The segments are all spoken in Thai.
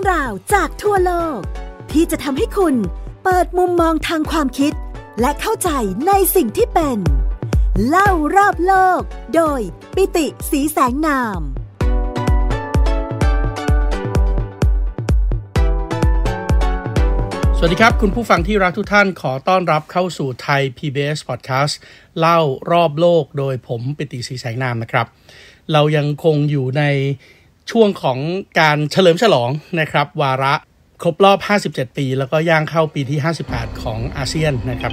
่องราวจากทั่วโลก ที่จะทำให้คุณเปิดมุมมองทางความคิดและเข้าใจในสิ่งที่เป็น เล่ารอบโลก โดยปิติสีแสงนาม สวัสดีครับ คุณผู้ฟังที่รักทุกท่านขอต้อนรับเข้าสู่ไทย PBS Podcast เล่ารอบโลกโดยผมปิติสีแสงนามนะครับ เรายังคงอยู่ในช่วงของการเฉลิมฉลองนะครับ วาระครบรอบ 57 ปีแล้วก็ย่างเข้าปีที่ 58 ของอาเซียนนะครับ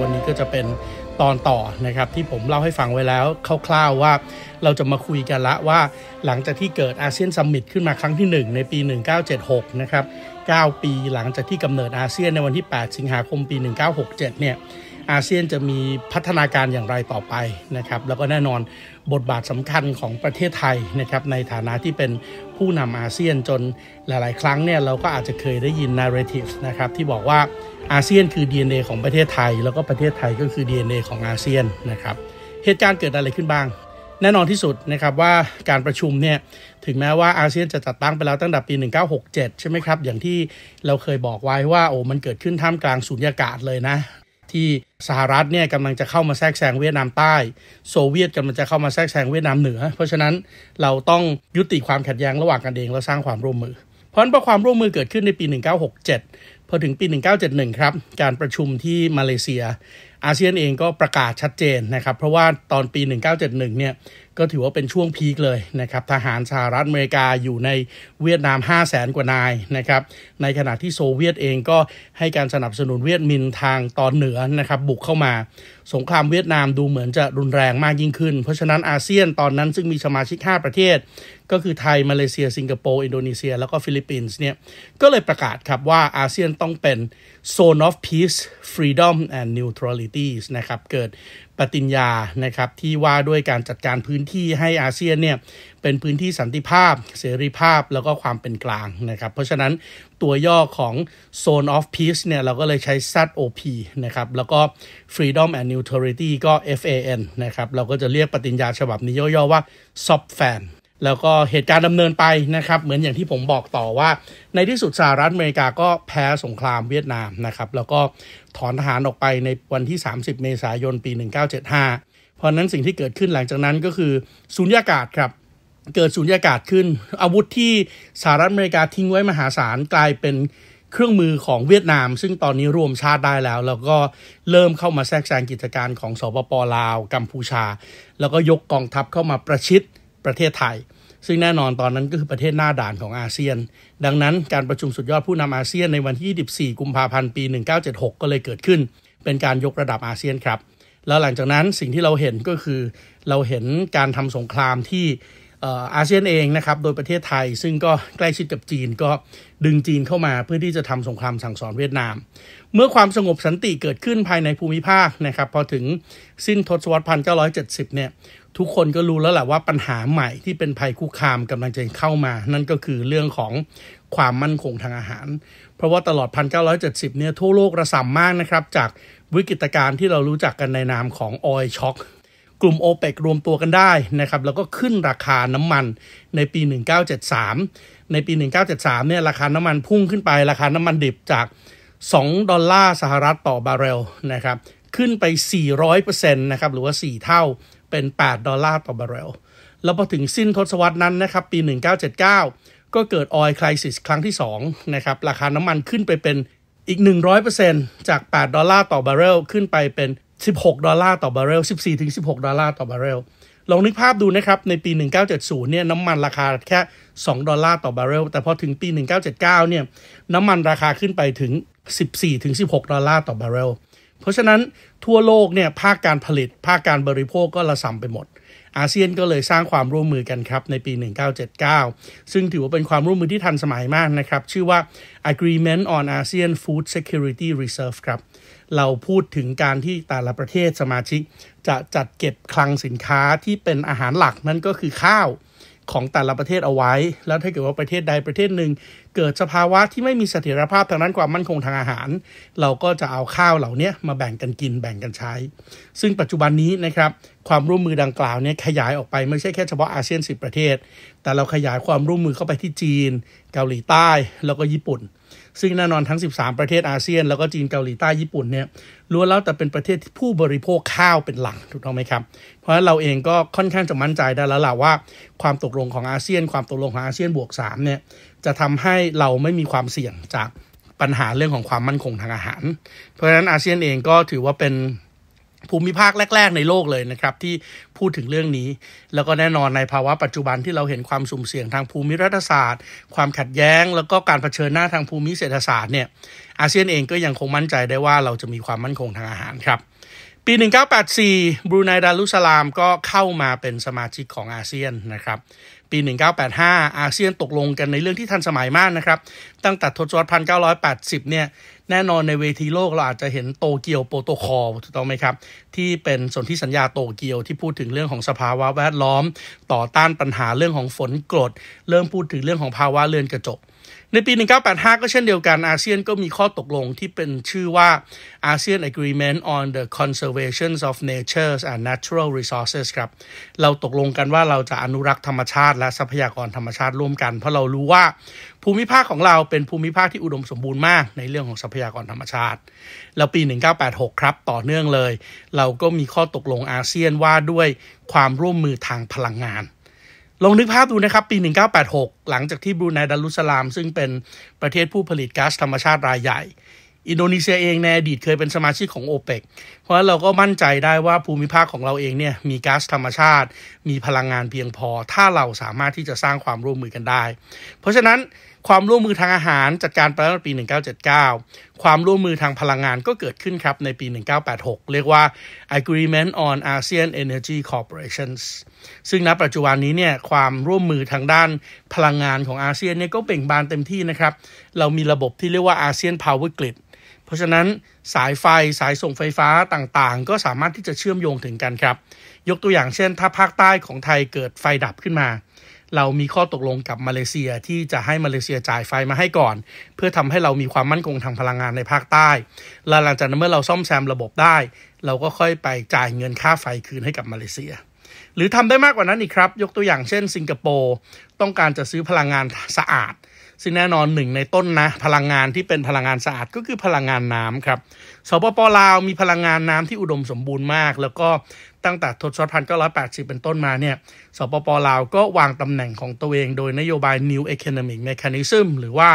วันนี้ก็จะเป็นตอนต่อนะครับที่ผมเล่าให้ฟังไว้แล้วคร่าวๆว่าเราจะมาคุยกันละว่าหลังจากที่เกิดอาเซียนซัมมิตขึ้นมาครั้งที่ 1 ในปี 1976 นะครับ9ปีหลังจากที่กำเนิดอาเซียนในวันที่ 8 สิงหาคมปี 1967เนี่ยอาเซียนจะมีพัฒนาการอย่างไรต่อไปนะครับแล้วก็แน่นอนบทบาทสำคัญของประเทศไทยนะครับในฐานะที่เป็นผู้นำอาเซียนจนหลาย ๆ ครั้งเนี่ย เราก็อาจจะเคยได้ยิน narrative นะครับที่บอกว่าอาเซียนคือ DNA ของประเทศไทย แล้วก็ประเทศไทยก็คือ DNA ของอาเซียนนะครับเหตุการณ์เกิดอะไรขึ้นบ้างแน่นอนที่สุดนะครับว่าการประชุมเนี่ยถึงแม้ว่าอาเซียนจะจัดตั้งไปแล้วตั้งแต่ปี 1967 ใช่ไหมครับอย่างที่เราเคยบอกไว้ว่าโอ้มันเกิดขึ้นท่ามกลางสุญญากาศเลยนะที่สหรัฐเนี่ยกำลังจะเข้ามาแทรกแซงเวียดนามใต้ โซเวียตกำลังจะเข้ามาแทรกแซงเวียดนามเหนือ เพราะฉะนั้นเราต้องยุติความขัดแย้งระหว่างกันเองแล้วสร้างความร่วมมือเพราะฉะนั้นพอความร่วมมือเกิดขึ้นในปี1967พอถึงปี1971 ครับการประชุมที่มาเลเซียอาเซียนเองก็ประกาศชัดเจนนะครับ เพราะว่าตอนปี 1971 เนี่ยก็ถือว่าเป็นช่วงพีคเลยนะครับทหารสหรัฐอเมริกาอยู่ในเวียดนาม 5 0 0แสนกว่านายนะครับในขณะที่โซเวียตเองก็ให้การสนับสนุนเวียดมินทางตอนเหนือนะครับบุกเข้ามาสงครามเวียดนามดูเหมือนจะรุนแรงมากยิ่งขึ้น เพราะฉะนั้นอาเซียนตอนนั้นซึ่งมีสมาชิก 5 ประเทศ ก็คือไทยมาเลเซีย สิงคโปร์อินโดนีเซีย แล้วก็ฟิลิปปินส์เนี่ยก็เลยประกาศครับว่าอาเซียนต้องเป็น Zone of Peace Freedom and n e u t r a l i t s นะครับเกิดปฏิญญานะครับ ที่ว่าด้วยการจัดการพื้นที่ให้อาเซียนเนี่ย เป็นพื้นที่สันติภาพ เสรีภาพ แล้วก็ความเป็นกลาง นะครับ เพราะฉะนั้นตัวย่อของ Zone of Peace เนี่ย เราก็เลยใช้ ZOP นะครับ แล้วก็ Freedom and Neutrality ก็ FAN นะครับ เราก็จะเรียกปฏิญญาฉบับนี้ย่อๆว่า SOPFAN แล้วก็เหตุการณ์ดำเนินไปนะครับ เหมือนอย่างที่ผมบอกต่อว่า ในที่สุดสหรัฐอเมริกาก็แพ้สงครามเวียดนามนะครับแล้วก็ถอนทหารออกไปในวันที่ 30 เมษายนปี 1975 เพราะนั้นสิ่งที่เกิดขึ้นหลังจากนั้นก็คือสุญญากาศครับเกิดสุญญากาศขึ้นอาวุธที่สหรัฐอเมริกาทิ้งไว้มหาศาล กลายเป็นเครื่องมือของเวียดนาม ซึ่งตอนนี้รวมชาติได้แล้ว แล้วก็เริ่มเข้ามาแทรกแซงกิจการของสปปลาวกัมพูชา แล้วก็ยกกองทัพเข้ามาประชิดประเทศไทยซึ่งแน่นอนตอนนั้นก็คือประเทศหน้าด่านของอาเซียน ดังนั้นการประชุมสุดยอดผู้นำอาเซียนในวันที่ 24 กุมภาพันธ์ ปี 1976 ก็เลยเกิดขึ้นเป็นการยกระดับอาเซียนครับ แล้วหลังจากนั้นสิ่งที่เราเห็นก็คือเราเห็นการทำสงครามที่อาเซียนเองนะครับโดยประเทศไทย ซึ่งก็ใกล้ชิดกับจีนก็ดึงจีนเข้ามาเพื่อที่จะทำสงครามสั่งสอนเวียดนาม เมื่อความสงบสันติเกิดขึ้นภายในภูมิภาคนะครับพอถึงสิ้นทศวรรษ1970เนี่ยทุกคนก็รู้แล้วแหละว่าปัญหาใหม่ที่เป็นภัยคุกคามกำลังจะเข้ามา นั่นก็คือเรื่องของความมั่นคงทางอาหาร เพราะว่าตลอด 1970เนี่ยทั่วโลกระส่ำมากนะครับ จากวิกฤตการณ์ที่เรารู้จักกันในนามของออยช็อคกลุ่มโอเปกรวมตัวกันได้นะครับ แล้วก็ขึ้นราคาน้ำมันในปี 1973 ในปี 1973เนี่ยราคาน้ำมันพุ่งขึ้นไปราคาน้ำมันดิบจาก2ดอลลาร์สหรัฐต่อบาร์เรลนะครับขึ้นไป400%นะครับหรือว่า 4 เท่าเป็น8ดอลลาร์ต่อบาร์เรล แล้วพอถึงสิ้นทศวรรษนั้นนะครับปี 1979 ก็เกิดออยล์คริสิสครั้งที่2นะครับราคาน้ำมันขึ้นไปเป็นอีก 100%จาก8ดอลลาร์ต่อบาร์เรลขึ้นไปเป็น16ดอลลาร์ต่อบาร์เรล14-16ดอลลาร์ต่อบาร์เรลลองนึกภาพดูนะครับในปี 1970เนี่ยน้ำมันราคาแค่ 2 ดอลลาร์ต่อบาร์เรลแต่พอถึงปี 1979เนี่ยน้ำมันราคาขึ้นไปถึง 14-16 ดอลลาร์ต่อบาร์เรลเพราะฉะนั้นทั่วโลกเนี่ยภาคการผลิตภาคการบริโภคก็ระสำไปหมด อาเซียนก็เลยสร้างความร่วมมือกันครับ ในปี 1979 ซึ่งถือว่าเป็นความร่วมมือที่ทันสมัยมากนะครับ ชื่อว่า Agreement on ASEAN Food Security Reserve ครับเราพูดถึงการที่แต่ละประเทศสมาชิกจะจัดเก็บคลังสินค้าที่เป็นอาหารหลักนั่นก็คือข้าวของแต่ละประเทศเอาไว้ แล้วถ้าเกิดว่าประเทศใดประเทศหนึ่งเกิดสภาวะที่ไม่มีเสถียรภาพทางนั้นความมั่นคงทางอาหาร เราก็จะเอาข้าวเหล่านี้มาแบ่งกันกิน แบ่งกันใช้ ซึ่งปัจจุบันนี้นะครับความร่วมมือดังกล่าวเนี่ยขยายออกไป ไม่ใช่แค่เฉพาะอาเซียน10ประเทศ แต่เราขยายความร่วมมือเข้าไปที่จีน เกาหลีใต้ แล้วก็ญี่ปุ่นซึ่งแน่นอนทั้ง 13 ประเทศอาเซียนแล้วก็จีนเกาหลีใต้ญี่ปุ่นเนี่ยล้วนแล้วแต่เป็นประเทศที่ผู้บริโภคข้าวเป็นหลักถูกต้องไหมครับ เพราะฉะนั้นเราเองก็ค่อนข้างจะมั่นใจได้แล้วล่ะว่า ความตกลงของอาเซียนความตกลงของอาเซียนบวก3เนี่ยจะทำให้เราไม่มีความเสี่ยงจากปัญหาเรื่องของความมั่นคงทางอาหาร เพราะฉะนั้นอาเซียนเองก็ถือว่าเป็นภูมิภาคแรก ๆในโลกเลยนะครับที่พูดถึงเรื่องนี้ แล้วก็แน่นอนในภาวะปัจจุบันที่เราเห็นความสุ่มเสี่ยงทางภูมิรัฐศาสตร์ ความขัดแย้ง แล้วก็การเผชิญหน้าทางภูมิเศรษฐศาสตร์เนี่ย อาเซียนเองก็ยังคงมั่นใจได้ว่าเราจะมีความมั่นคงทางอาหารครับ ปี 1984 บรูไนดารุสลามก็เข้ามาเป็นสมาชิกของอาเซียนนะครับปี 1985 อาเซียนตกลงกันในเรื่องที่ทันสมัยมากนะครับ ตั้งแต่ทศวรรษ 1980 เนี่ย แน่นอนในเวทีโลก เราอาจจะเห็นโตเกียวโปรโตคอลถูกต้องไหมครับ ที่เป็นสนธิสัญญาโตเกียวที่พูดถึงเรื่องของสภาวะแวดล้อมต่อต้านปัญหาเรื่องของฝนกรด เริ่มพูดถึงเรื่องของภาวะเรือนกระจกในปี 1985 ก็เช่นเดียวกันอาเซียนก็มีข้อตกลงที่เป็นชื่อว่า ASEAN Agreement on the Conservation of Nature and Natural Resources ครับ เราตกลงกันว่าเราจะอนุรักษ์ธรรมชาติและทรัพยากรธรรมชาติร่วมกัน เพราะเรารู้ว่าภูมิภาคของเราเป็นภูมิภาคที่อุดมสมบูรณ์มากในเรื่องของทรัพยากรธรรมชาติ แล้วปี 1986 ครับต่อเนื่องเลย เราก็มีข้อตกลงอาเซียนว่าด้วยความร่วมมือทางพลังงานลองนึกภาพดูนะครับปี 1986 หลังจากที่บรูไนดารุสลาม ซึ่งเป็นประเทศผู้ผลิตก๊าซธรรมชาติรายใหญ่ อินโดนีเซียเองในอดีตเคยเป็นสมาชิกของโอเปกเพราะเราก็มั่นใจได้ว่าภูมิภาคของเราเองเนี่ยมีก๊าซธรรมชาติมีพลังงานเพียงพอถ้าเราสามารถที่จะสร้างความร่วมมือกันได้ เพราะฉะนั้นความร่วมมือทางอาหารจัดการไปตั้งแต่ปี 1979 ความร่วมมือทางพลังงานก็เกิดขึ้นครับในปี 1986 เรียกว่า Agreement on ASEAN Energy Corporations ซึ่งณ ปัจจุบันนี้เนี่ยความร่วมมือทางด้านพลังงานของอาเซียนเนี่ยก็เป่งบานเต็มที่นะครับ เรามีระบบที่เรียกว่าอาเซียนพาวเวอร์กริดเพราะฉะนั้นสายไฟสายส่งไฟฟ้าต่างๆ ก็สามารถที่จะเชื่อมโยงถึงกันครับ ยกตัวอย่างเช่น ถ้าภาคใต้ของไทยเกิดไฟดับขึ้นมาเรามีข้อตกลงกับมาเลเซียที่จะให้มาเลเซียจ่ายไฟมาให้ก่อน เพื่อทำให้เรามีความมั่นคงทางพลังงานในภาคใต้และหลังจากนั้นเมื่อเราซ่อมแซมระบบได้ เราก็ค่อยไปจ่ายเงินค่าไฟคืนให้กับมาเลเซียหรือทำได้มากกว่านั้นอีกครับ ยกตัวอย่างเช่น สิงคโปร์ต้องการจะซื้อพลังงานสะอาดซึ่งแน่นอนหนึ่งในต้นนะ พลังงานที่เป็นพลังงานสะอาดก็คือพลังงานน้ำครับสปปลาวมีพลังงานน้ำที่อุดมสมบูรณ์มาก แล้วก็ตั้งแต่ทศวรรษพันเก้าเป็นต้นมาเนี่ยสปปลาวก็วางตำแหน่งของตัวเองโดยนโยบาย New Economic Mechanism หรือว่า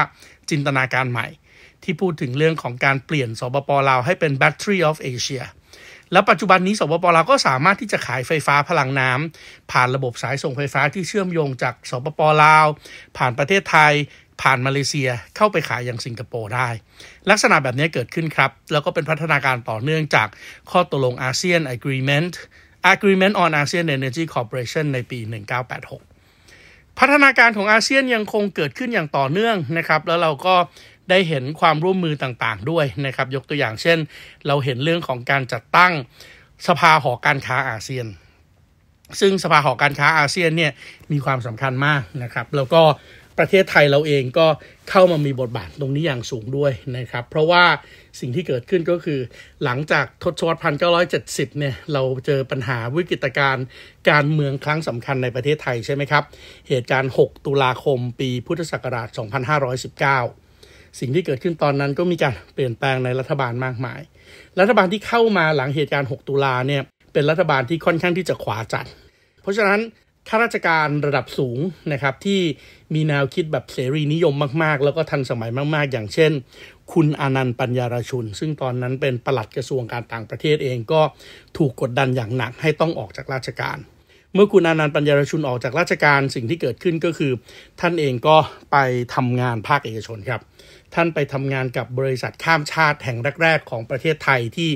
จินตนาการใหม่ ที่พูดถึงเรื่องของการเปลี่ยน สปปลาวให้เป็น Battery of Asia แล้วปัจจุบันนี้สปปลาวก็สามารถที่จะขายไฟฟ้าพลังน้ำ ผ่านระบบสายส่งไฟฟ้าที่เชื่อมโยงจากสปปลาว ผ่านประเทศไทย ผ่านมาเลเซียเข้าไปขายยังสิงคโปร์ได้ ลักษณะแบบนี้เกิดขึ้นครับ แล้วก็เป็นพัฒนาการต่อเนื่องจากข้อตกลงอาเซียน Agreement Agreement on ASEAN Energy Corporation ในปี 1986 พัฒนาการของอาเซียนยังคงเกิดขึ้นอย่างต่อเนื่องนะครับ แล้วเราก็ได้เห็นความร่วมมือต่างๆด้วยนะครับยกตัวอย่างเช่น เราเห็นเรื่องของการจัดตั้งสภาหอการค้าอาเซียน ซึ่งสภาหอการค้าอาเซียนเนี่ยมีความสำคัญมากนะครับแล้วก็ประเทศไทยเราเองก็เข้ามามีบทบาทตรงนี้อย่างสูงด้วยนะครับเพราะว่าสิ่งที่เกิดขึ้นก็คือหลังจากทศวรรษพันเก้าร้อยเจ็ดสิบเนี่ยเราเจอปัญหาวิกฤตการณ์การเมืองครั้งสำคัญในประเทศไทยใช่ไหมครับเหตุการณ์ 6 ตุลาคมปีพุทธศักราช 2519สิ่งที่เกิดขึ้นตอนนั้นก็มีการเปลี่ยนแปลงในรัฐบาลมากมาย รัฐบาลที่เข้ามาหลังเหตุการณ์ 6ตุลาเนี่ยเป็นรัฐบาลที่ค่อนข้างที่จะขวาจัด เพราะฉะนั้นข้าราชการระดับสูงนะครับที่มีแนวคิดแบบเสรีนิยมมาก ๆ แล้วก็ทันสมัยมากๆ อย่างเช่น คุณอนันต์ปัญญาราชุนซึ่งตอนนั้นเป็นปลัดกระทรวงการต่างประเทศเองก็ถูกกดดันอย่างหนักให้ต้องออกจากราชการ เมื่อคุณอนันต์ปัญญาราชุนออกจากราชการสิ่งที่เกิดขึ้นก็คือ ท่านเองก็ไปทำงานภาคเอกชนครับท่านไปทำงานกับบริษัทข้ามชาติแห่งแรกๆ ของประเทศไทยที่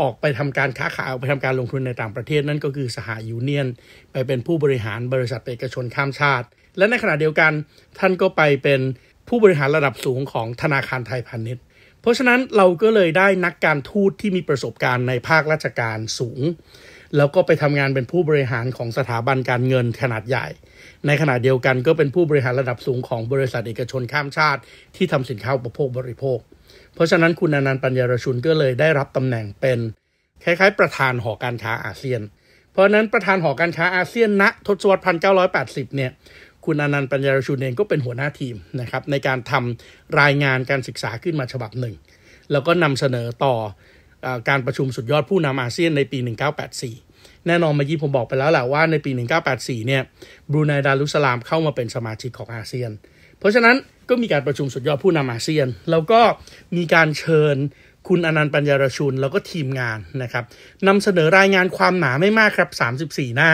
ออกไปทำการค้าขายออกไปทำการลงทุนในต่างประเทศ นั่นก็คือสหยูเนียน ไปเป็นผู้บริหารบริษัทเอกชนข้ามชาติ และในขณะเดียวกันท่านก็ไปเป็นผู้บริหารระดับสูงของธนาคารไทยพาณิชย์ เพราะฉะนั้นเราก็เลยได้นักการทูตที่มีประสบการณ์ในภาคราชการสูง แล้วก็ไปทำงานเป็นผู้บริหารของสถาบันการเงินขนาดใหญ่ในขณะเดียวกันก็เป็นผู้บริหารระดับสูงของบริษัทเอกชนข้ามชาติ ที่ทำสินค้าอุปโภคบริโภค เพราะฉะนั้นคุณอนันต์ปัญญารชุนก็เลยได้รับตำแหน่งเป็นคล้ายๆ ประธานหอการค้าอาเซียน เพราะนั้นประธานหอการค้าอาเซียนณทศวรรษ1980เนี่ยคุณอนันต์ปัญญารชุนเองก็เป็นหัวหน้าทีมนะครับในการทำรายงานการศึกษาขึ้นมาฉบับหนึ่ง แล้วก็นำเสนอต่ออการประชุมสุดยอดผู้นำอาเซียนในปี 1984แน่นอนเมื่อกี้ผมบอกไปแล้วแหละว่าในปี 1984 เนี่ย บรูไนดารุสลามเข้ามาเป็นสมาชิกของอาเซียน เพราะฉะนั้นก็มีการประชุมสุดยอดผู้นำอาเซียน แล้วก็มีการเชิญคุณอนันต์ปัญญารชุนแล้วก็ทีมงานนะครับนำเสนอรายงานความหนาไม่มากครับ 34 หน้า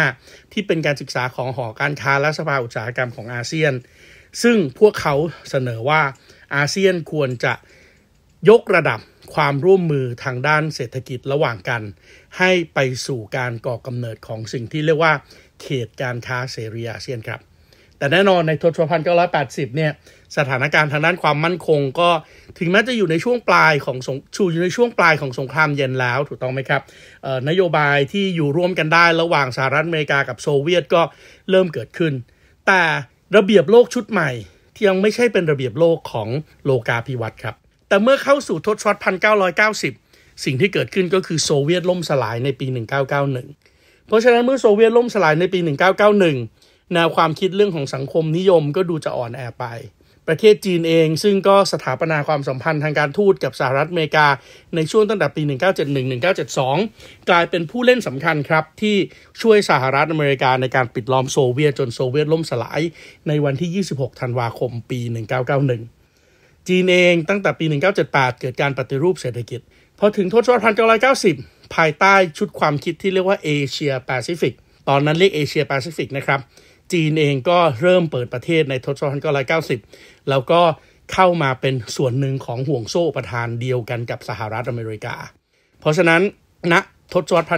ที่เป็นการศึกษาของหอการค้าและสภาอุตสาหกรรมของอาเซียน ซึ่งพวกเขาเสนอว่าอาเซียนควรจะยกระดับความร่วมมือทางด้านเศรษฐกิจระหว่างกัน ให้ไปสู่การก่อกำเนิดของสิ่งที่เรียกว่า เขตการค้าเสรีอาเซียนครับ แต่แน่นอนในทศวรรษ 1980 เนี่ยสถานการณ์ทางด้านความมั่นคงก็ถึงแม้จะอยู่ในช่วงปลายของชูอยู่ในช่วงปลายของสงครามเย็นแล้วถูกต้องไหมครับ นโยบายที่อยู่ร่วมกันได้ระหว่างสหรัฐอเมริกากับโซเวียตก็เริ่มเกิดขึ้น แต่ระเบียบโลกชุดใหม่ที่ยังไม่ใช่เป็นระเบียบโลกของโลกาภิวัตน์ครับแต่เมื่อเข้าสู่ทศวรรษ 1990 สิ่งที่เกิดขึ้นก็คือโซเวียตล่มสลายในปี 1991 เพราะฉะนั้นเมื่อโซเวียตล่มสลายในปี 1991 แนวความคิดเรื่องของสังคมนิยมก็ดูจะอ่อนแอไป ประเทศจีนเองซึ่งก็สถาปนาความสัมพันธ์ทางการทูตกับสหรัฐอเมริกาในช่วงตั้งแต่ปี 1971-1972 กลายเป็นผู้เล่นสำคัญครับที่ช่วยสหรัฐอเมริกาในการปิดล้อมโซเวียตจนโซเวียตล่มสลายในวันที่ 26 ธันวาคม ปี 1991จีนเองตั้งแต่ปี 1978เกิดการปฏิรูปเศรษฐกิจ พอถึงทศวรรษ1990 ภายใต้ชุดความคิดที่เรียกว่าเอเชียแปซิฟิกตอนนั้นเรียกเอเชียแปซิฟิกนะครับ จีนเองก็เริ่มเปิดประเทศในทศวรรษ1990 แล้วก็เข้ามาเป็นส่วนหนึ่งของห่วงโซ่ประธานเดียวกันกับสหรัฐอเมริกา เพราะฉะนั้นณนะทศวรรษ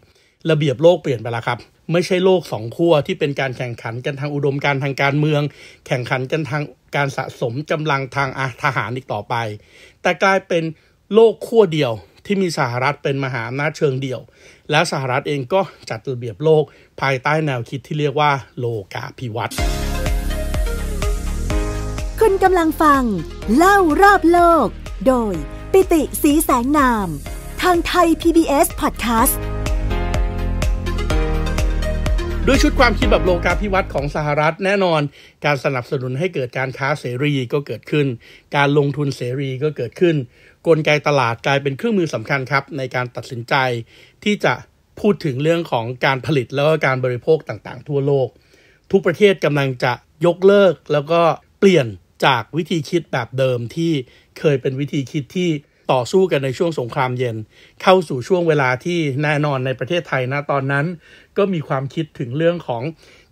1990 ระเบียบโลกเปลี่ยนไปแล้วครับไม่ใช่โลกสองขั้วที่เป็นการแข่งขันกันทางอุดมการทางการเมือง แข่งขันกันทางการสะสมกำลังทางอาทหารอีกต่อไป แต่กลายเป็นโลกขั้วเดียวที่มีสหรัฐเป็นมหาอำนาจเชิงเดียว และสหรัฐเองก็จัดระเบียบโลก ภายใต้แนวคิดที่เรียกว่า โลกาภิวัตน์คุณกำลังฟังเล่ารอบโลกโดยปิติสีแสงนาม ทางไทย PBS Podcast สด้วยชุดความคิดแบบโลกาภิวัตน์ของสหรัฐแน่นอน การสนับสนุนให้เกิดการค้าเสรีก็เกิดขึ้น การลงทุนเสรีก็เกิดขึ้น กลไกตลาดกลายเป็นเครื่องมือสำคัญครับ ในการตัดสินใจ ที่จะพูดถึงเรื่องของการผลิต แล้วก็การบริโภคต่างๆ ทั่วโลก ทุกประเทศกำลังจะยกเลิกแล้วก็เปลี่ยนจากวิธีคิดแบบเดิมที่เคยเป็นวิธีคิดที่ต่อสู้กันในช่วงสงครามเย็น เข้าสู่ช่วงเวลาที่แน่นอนในประเทศไทยนะตอนนั้น ก็มีความคิดถึงเรื่องของ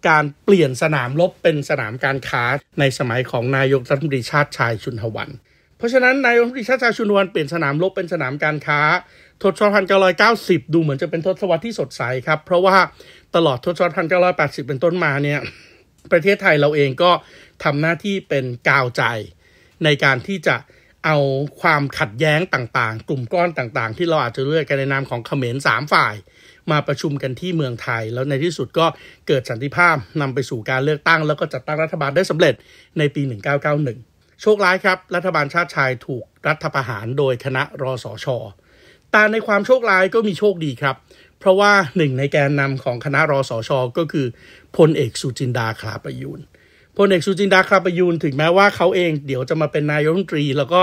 การเปลี่ยนสนามรบเป็นสนามการค้าในสมัยของนายกรัฐมนตรีชาติชายชุนหวัน เพราะฉะนั้น นายกรัฐมนตรีชาติชายชุนหวันเปลี่ยนสนามรบเป็นสนามการค้า ทศวรรษ1990 ดูเหมือนจะเป็นทศวรรษที่สดใสครับ เพราะว่าตลอดทศวรรษ1980 เป็นต้นมาเนี่ย ประเทศไทยเราเองก็ทำหน้าที่เป็นกาวใจในการที่จะเอาความขัดแย้งต่างๆ กลุ่มก้อนต่างๆ ที่เราอาจจะเลือกกันในนามของเขมรสามฝ่าย มาประชุมกันที่เมืองไทย แล้วในที่สุดก็เกิดสันติภาพนำไปสู่การเลือกตั้ง แล้วก็จัดตั้งรัฐบาลได้สำเร็จในปี 1991 โชคร้ายครับรัฐบาลชาติชายถูกรัฐประหารโดยคณะรอสอชอแต่ในความโชคร้ายก็มีโชคดีครับ เพราะว่าหนึ่งในแกนนำของคณะรอสอชอก็คือพลเอกสุจินดาคลาประยูนพลเอกชูจินดาคราประยูนถึงแม้ว่าเขาเองเดี๋ยวจะมาเป็นนายกรัฐมนตรี แล้วก็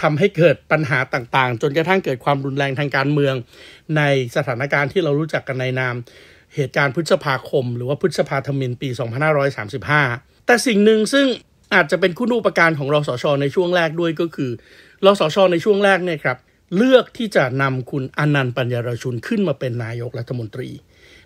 ทำให้เกิดปัญหาต่างๆ จนกระทั่งเกิดความรุนแรงทางการเมือง ในสถานการณ์ที่เรารู้จักกันในนามเหตุการณ์พฤษภาคม หรือว่าพฤษภาธมินปี 2535 แต่สิ่งหนึ่งซึ่งอาจจะเป็นคุณูปการของรอสชในช่วงแรกด้วยก็คือรอสชในช่วงแรกเนี่ยครับเลือกที่จะนำคุณอนันต์ปัญญารชุนขึ้นมาเป็นนายกรัฐมนตรี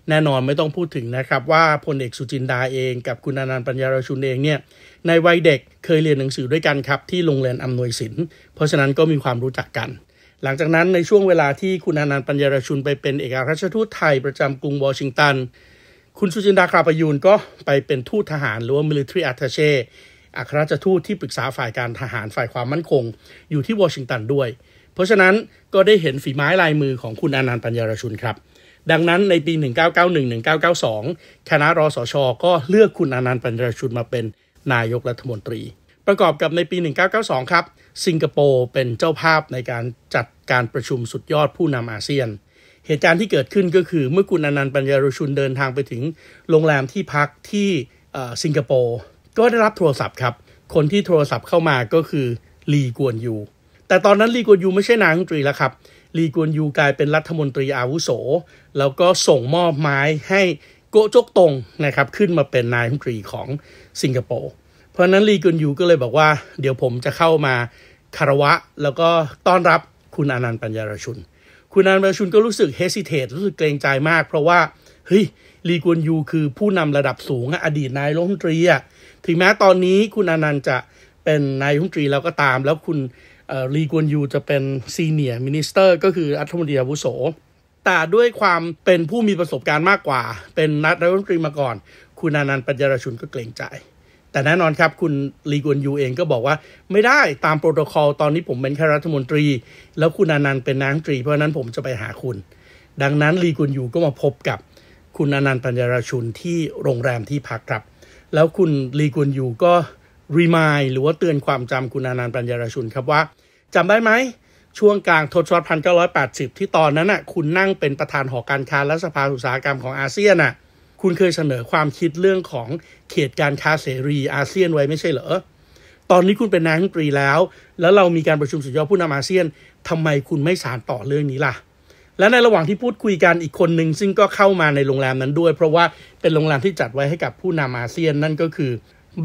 แน่นอนไม่ต้องพูดถึงนะครับว่าพลเอกสุจินดาเองกับคุณอนันต์ปัญญารชุนเองเนี่ยในวัยเด็กเคยเรียนหนังสือด้วยกันครับที่โรงเรียนอำนวยศิลป์เพราะฉะนั้นก็มีความรู้จักกัน หลังจากนั้นในช่วงเวลาที่คุณอนันต์ปัญญารชุน ไปเป็นเอกอัครราชทูตไทย ประจำกรุงวอชิงตันคุณสุจินดาคราประยูนก็ไปเป็นทูตทหารหรือว่า military attaché อัครราชทูตที่ปรึกษาฝ่ายการทหารฝ่ายความมั่นคง อยู่ที่วอชิงตันด้วย เพราะฉะนั้นก็ได้เห็นฝีไม้ลายมือของคุณอนันต์ปัญญารชุนครับดังนั้นในปี 1991-1992 คณะรสช ก็เลือกคุณอนันต์ปัญญาชุนมาเป็นนายกรัฐมนตรี ประกอบกับในปี 1992 ครับ สิงคโปร์เป็นเจ้าภาพในการจัดการประชุมสุดยอดผู้นำอาเซียน เหตุการณ์ที่เกิดขึ้นก็คือเมื่อคุณอนันต์ปัญญาชุนเดินทางไปถึงโรงแรมที่พักที่สิงคโปร์ก็ได้รับโทรศัพท์ครับ คนที่โทรศัพท์เข้ามาก็คือลีกวนยูแต่ตอนนั้นลีกวนยูไม่ใช่นายกรัฐมนตรีแล้วครับลีกวนยูกลายเป็นรัฐมนตรีอาวุโส แล้วก็ส่งมอบไม้ให้โกโจกตงนะครับขึ้นมาเป็นนายมนตรีของสิงคโปร์เพราะนั้นลีกวนยูก็เลยบอกว่าเดี๋ยวผมจะเข้ามาคารวะ แล้วก็ต้อนรับคุณอนันต์ปัญญารชุนคุณอนันต์ปัญญารชุนก็รู้สึกเฮสิเทตรู้สึกเกรงใจมาก เพราะว่าเฮ้ยลีกวนยูคือผู้นำระดับสูงอดีตนายรัฐมนตรีอะถึงแม้ตอนนี้คุณอนันต์จะเป็นนายรัฐมนตรีแล้วก็ตามแล้วคุณลีกวนยูจะเป็นซีเนียร์มินิสเตอร์ก็คือรัฐมนตรีอาวุโส แต่ด้วยความเป็นผู้มีประสบการณ์มากกว่า เป็นนักรัฐมนตรีมาก่อน คุณานันต์ปัญญรชุนก็เกรงใจ แต่แน่นอนครับคุณลีกวนยูเองก็บอกว่าไม่ได้ตามโปรโตคอลตอนนี้ผมเป็นแค่รัฐมนตรี แล้วคุณานันต์เป็นนาักนตรีเพราะนั้นผมจะไปหาคุณ ดังนั้นลีกวนยูก็มาพบกับคุณานันต์ปัญญรชุนที่โรงแรมที่พักครับแล้วคุณลีกวนยูก็รีมายหรือว่าเตือนความจำคุณานานปัญญารชุนครับว่าจำได้ไหมช่วงกลางทศวรรษพันเก้าร้อยแปดสิบที่ตอนนั้นน่ะคุณนั่งเป็นประธานหอการค้าและสภาอุตสาหกรรมของอาเซียนน่ะ คุณเคยเสนอความคิดเรื่องของเขตการค้าเสรีอาเซียนไว้ไม่ใช่เหรอ ตอนนี้คุณเป็นนายกรัฐมนตรีแล้ว แล้วเรามีการประชุมสุดยอดผู้นำอาเซียน ทำไมคุณไม่สานต่อเรื่องนี้ล่ะและในระหว่างที่พูดคุยกันอีกคนหนึ่งซึ่งก็เข้ามาในโรงแรมนั้นด้วย เพราะว่าเป็นโรงแรมที่จัดไว้ให้กับผู้นำอาเซียนนั่นก็คือ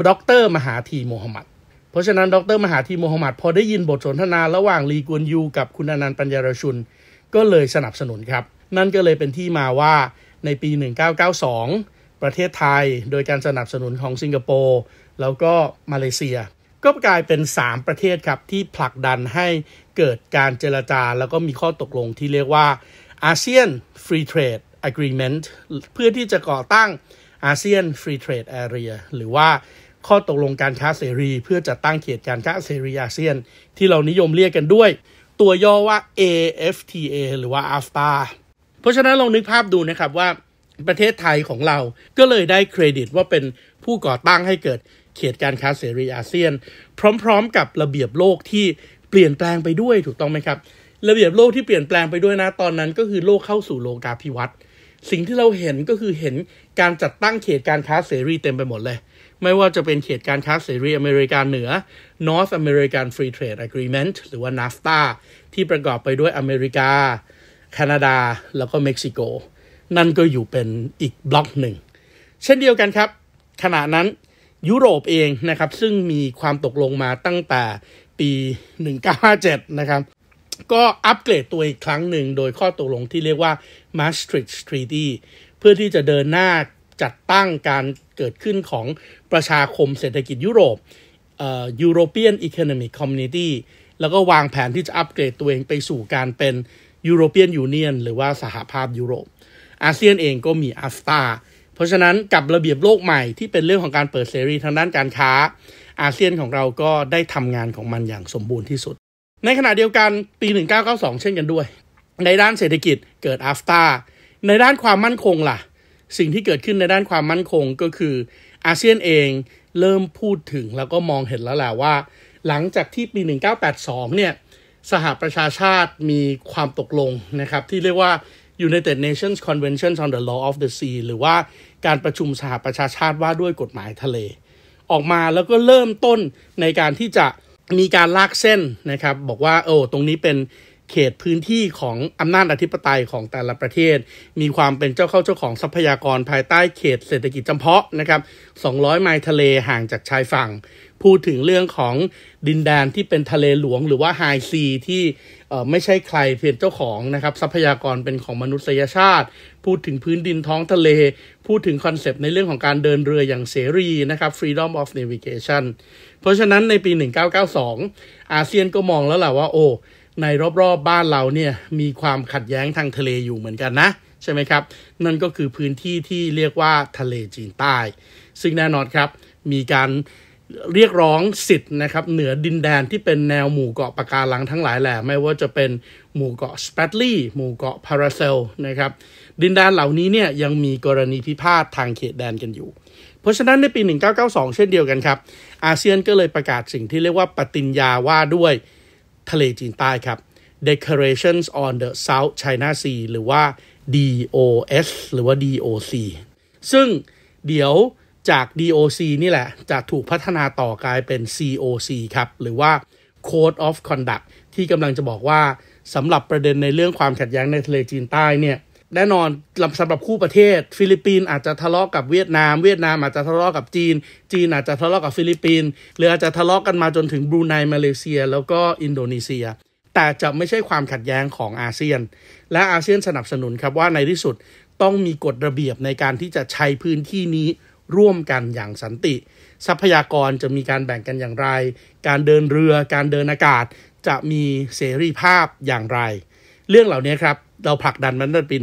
ดรมหาธีโมฮัมหมัด เพราะฉะนั้น ดรมหาธีโมฮัมหมัดพอได้ยินบทสนทนาระหว่างลีกวนยูกับคุณอนันต์ปัญญารชุนก็เลยสนับสนุนครับ นั่นก็เลยเป็นที่มาว่าในปี 1992 ประเทศไทย โดยการสนับสนุนของสิงคโปร์แล้วก็มาเลเซียก็กลายเป็น3ประเทศครับที่ผลักดันให้เกิดการเจรจา แล้วก็มีข้อตกลง ที่เรียกว่าอาเซียนฟรีเทรดอะเกรเมนต์เพื่อที่จะก่อตั้งอาเซียนฟรีเทรดแอเรียหรือว่าข้อตกลงการค้าเสรี เพื่อจัดตั้งเขตการค้าเสรีอาเซียน ที่เรานิยมเรียกกันด้วย ตัวย่อว่า AFTA หรือว่า AFTA เพราะฉะนั้น ลองนึกภาพดูนะครับว่าประเทศไทยของเราก็เลยได้เครดิตว่าเป็นผู้ก่อตั้งให้เกิดเขตการค้าเสรีอาเซียน พร้อมๆ กับระเบียบโลกที่เปลี่ยนแปลงไปด้วยถูกต้องไหมครับ ระเบียบโลกที่เปลี่ยนแปลงไปด้วยนะตอนนั้นก็คือโลกเข้าสู่โลกาภิวัตน์สิ่งที่เราเห็นก็คือเห็นการจัดตั้งเขตการค้าเสรีเต็มไปหมดเลย ไม่ว่าจะเป็นเขตการค้าเสรีอเมริกาเหนือ North American Free Trade Agreement หรือว่า NAFTA ที่ประกอบไปด้วยอเมริกา แคนาดาแล้วก็เม็กซิโก นั่นก็อยู่เป็นอีกบล็อกหนึ่ง เช่นเดียวกันครับ ขณะนั้นยุโรปเองนะครับ ซึ่งมีความตกลงมาตั้งแต่ปี 1957นะครับก็อัปเกรดตัวอีกครั้งหนึ่งโดยข้อตกลงที่เรียกว่า Maastricht Treaty เพื่อที่จะเดินหน้าจัดตั้งการเกิดขึ้นของประชาคมเศรษฐกิจยุโรปเอ่อ European Economic Community แล้วก็วางแผนที่จะอัปเกรดตัวเองไปสู่การเป็น European Union หรือว่าสหภาพยุโรป อาเซียนเองก็มีอัฟตาเพราะฉะนั้นกับระเบียบโลกใหม่ที่เป็นเรื่องของการเปิดเสรีทางด้านการค้า อาเซียนของเราก็ได้ทำงานของมันอย่างสมบูรณ์ที่สุดในขณะเดียวกันปี 1992 เช่นกันด้วย ในด้านเศรษฐกิจเกิดอัฟตาในด้านความมั่นคงล่ะ สิ่งที่เกิดขึ้นในด้านความมั่นคงก็คืออาเซียนเองเริ่มพูดถึงแล้วก็มองเห็นแล้วแหละว่า หลังจากที่ปี 1982 เนี่ย สหประชาชาติมีความตกลงนะครับ ที่เรียกว่า United Nations Convention on the Law of the Sea หรือว่าการประชุมสหประชาชาติว่าด้วยกฎหมายทะเล ออกมาแล้วก็เริ่มต้นในการที่จะมีการลากเส้นนะครับบอกว่าโอ้ตรงนี้เป็นเขตพื้นที่ของอำนาจอธิปไตยของแต่ละประเทศ มีความเป็นเจ้าเข้าเจ้าของทรัพยากรภายใต้เขตเศรษฐกิจจำเพาะนะครับ200ไมล์ทะเลห่างจากชายฝั่ง พูดถึงเรื่องของดินแดนที่เป็นทะเลหลวงหรือว่าไฮซี ที่ไม่ใช่ใครเพียงเจ้าของนะครับ ทรัพยากรเป็นของมนุษยชาติ พูดถึงพื้นดินท้องทะเล พูดถึงคอนเซปต์ในเรื่องของการเดินเรืออย่างเสรีนะครับ freedom of navigation เพราะฉะนั้นในปี 1992 อาเซียนก็มองแล้วแหละว่าโอ้ในรอบๆบ้านเราเนี่ยมีความขัดแย้งทางทะเลอยู่เหมือนกันนะ ใช่ไหมครับ นั่นก็คือพื้นที่ที่เรียกว่าทะเลจีนใต้ ซึ่งแน่นอนครับ มีการเรียกร้องสิทธิ์นะครับเหนือดินแดนที่เป็นแนวหมู่เกาะปะการังทั้งหลายแหละ ไม่ว่าจะเป็นหมู่เกาะสเปตลี่หมู่เกาะพาราเซลนะครับดินแดนเหล่านี้เนี่ยยังมีกรณีพิพาททางเขตแดนกันอยู่เพราะฉะนั้นในปี 1992 เช่นเดียวกันครับอาเซียนก็เลยประกาศสิ่งที่เรียกว่าปฏิญญาว่าด้วยทะเลจีนใต้ครับ Declarations on the South China Sea หรือว่า DOS หรือว่า DOC ซึ่งเดี๋ยวจาก DOC นี่แหละจะถูกพัฒนาต่อกลายเป็น COC ครับหรือว่า Code of Conduct ที่กำลังจะบอกว่าสำหรับประเด็นในเรื่องความขัดแย้งในทะเลจีนใต้เนี่ยแน่นอน สำหรับคู่ประเทศ ฟิลิปปินส์อาจจะทะเลาะกับเวียดนามเวียดนามอาจจะทะเลาะกับจีน จีนอาจจะทะเลาะกับฟิลิปปินส์หรืออาจจะทะเลาะกันมาจนถึงบรูไนมาเลเซีย แล้วก็อินโดนีเซีย แต่จะไม่ใช่ความขัดแย้งของอาเซียน และอาเซียนสนับสนุนครับว่าในที่สุดต้องมีกฎระเบียบในการที่จะใช้พื้นที่นี้ร่วมกันอย่างสันติ ทรัพยากรจะมีการแบ่งกันอย่างไร การเดินเรือ การเดินอากาศ จะมีเสรีภาพอย่างไร เรื่องเหล่านี้ครับเราผลักดันมันตั้งปี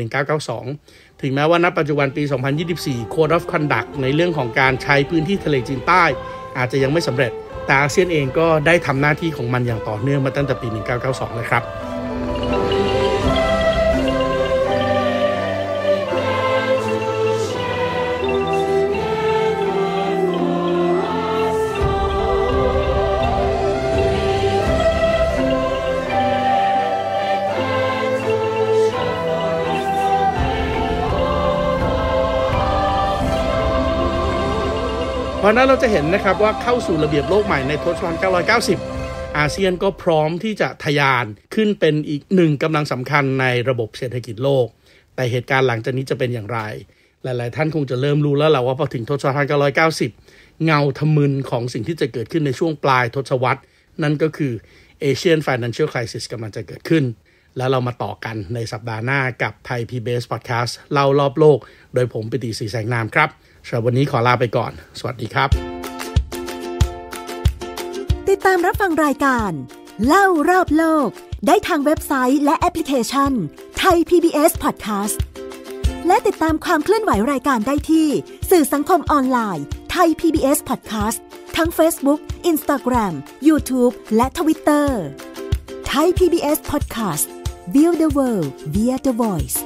1992 ถึงแม้ว่านับปัจจุบันปี 2024 Code of Conduct ในเรื่องของการใช้พื้นที่ทะเลจีนใต้ อาจจะยังไม่สำเร็จ แต่อาเซียนเองก็ได้ทำหน้าที่ของมันอย่างต่อเนื่องมาตั้งแต่ปี 1992 นะครับราะนั้นเราจะเห็นนะครับว่าเข้าสู่ระเบียบโลกใหม่ในทศวรรษ 990 อาเซียนก็พร้อมที่จะทยานขึ้นเป็นอีกหนึ่งกำลังสำคัญในระบบเศรษฐกิจโลก แต่เหตุการณ์หลังจากนี้จะเป็นอย่างไร หลายๆท่านคงจะเริ่มรู้แล้วแหละว่าพอถึงทศวรรษ 990 เงาทมึนของสิ่งที่จะเกิดขึ้นในช่วงปลายทศวรรษ นั่นก็คือเเอชียนฟินแลนเชียล c r i ซิสกำลังจะเกิดขึ้น แล้วเรามาต่อกันในสัปดาห์หน้ากับไทยพีบีเอสพอดแคสต์เล่ารอบโลก โดยผมปิติศรีแสงนามครับสำหรับวันนี้ขอลาไปก่อน สวัสดีครับ ติดตามรับฟังรายการ เล่ารอบโลก ได้ทางเว็บไซต์และแอปพลิเคชันไทย PBS Podcast และติดตามความเคลื่อนไหวรายการได้ที่สื่อสังคมออนไลน์ไทย PBS Podcast ทั้ง Facebook, Instagram, YouTube และ Twitter ไทย PBS Podcast Build the World via the Voice